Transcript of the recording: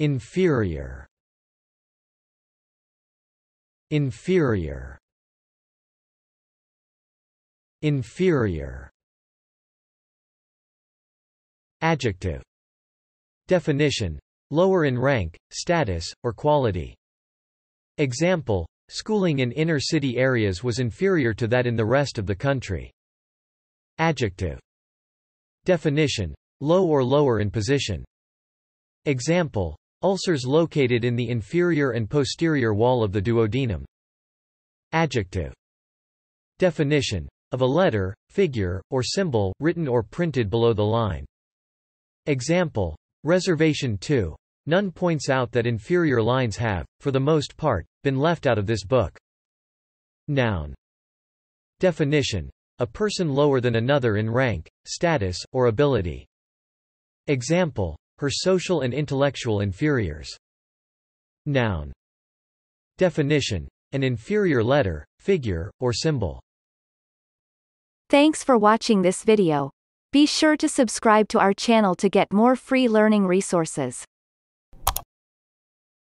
Inferior Inferior Inferior Adjective Definition Lower in rank, status, or quality. Example Schooling in inner city areas was inferior to that in the rest of the country. Adjective Definition Low or lower in position. Example Ulcers located in the inferior and posterior wall of the duodenum. Adjective. Definition. Of a letter, figure, or symbol, written or printed below the line. Example. Reservation 2. None points out that inferior lines have, for the most part, been left out of this book. Noun. Definition. A person lower than another in rank, status, or ability. Example, her social and intellectual inferiors. Noun. Definition. An inferior letter, figure, or symbol. Thanks for watching this video. Be sure to subscribe to our channel to get more free learning resources.